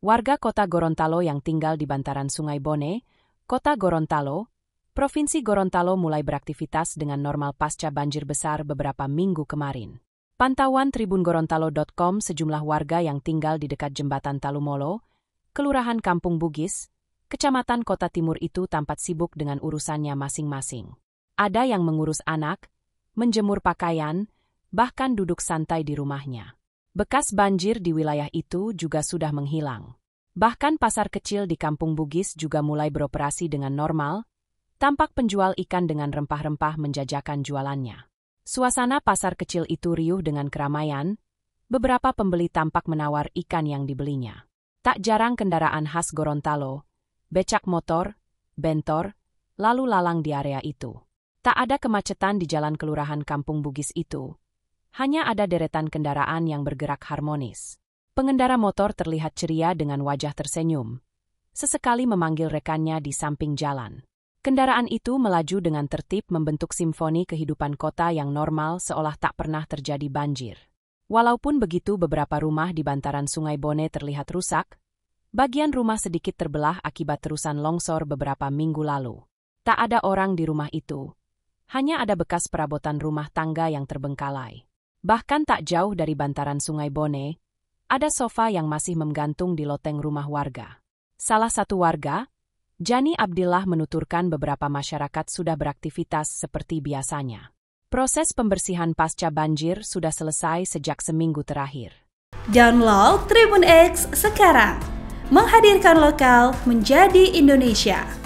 warga kota Gorontalo yang tinggal di bantaran Sungai Bone, kota Gorontalo, Provinsi Gorontalo mulai beraktivitas dengan normal pasca banjir besar beberapa minggu kemarin. Pantauan Tribun Gorontalo.com, sejumlah warga yang tinggal di dekat jembatan Talumolo, Kelurahan Kampung Bugis, Kecamatan Kota Timur itu tampak sibuk dengan urusannya masing-masing. Ada yang mengurus anak, menjemur pakaian, bahkan duduk santai di rumahnya. Bekas banjir di wilayah itu juga sudah menghilang. Bahkan pasar kecil di Kampung Bugis juga mulai beroperasi dengan normal, tampak penjual ikan dengan rempah-rempah menjajakan jualannya. Suasana pasar kecil itu riuh dengan keramaian, beberapa pembeli tampak menawar ikan yang dibelinya. Tak jarang kendaraan khas Gorontalo, becak motor, bentor, lalu lalang di area itu. Tak ada kemacetan di jalan kelurahan Kampung Bugis itu, hanya ada deretan kendaraan yang bergerak harmonis. Pengendara motor terlihat ceria dengan wajah tersenyum. Sesekali memanggil rekannya di samping jalan. Kendaraan itu melaju dengan tertib membentuk simfoni kehidupan kota yang normal seolah tak pernah terjadi banjir. Walaupun begitu beberapa rumah di bantaran Sungai Bone terlihat rusak, bagian rumah sedikit terbelah akibat terusan longsor beberapa minggu lalu. Tak ada orang di rumah itu, hanya ada bekas perabotan rumah tangga yang terbengkalai. Bahkan tak jauh dari bantaran Sungai Bone, ada sofa yang masih menggantung di loteng rumah warga. Salah satu warga, Jani Abdillah menuturkan beberapa masyarakat sudah beraktivitas seperti biasanya. Proses pembersihan pasca banjir sudah selesai sejak seminggu terakhir. Download Tribun X sekarang. Menghadirkan lokal menjadi Indonesia.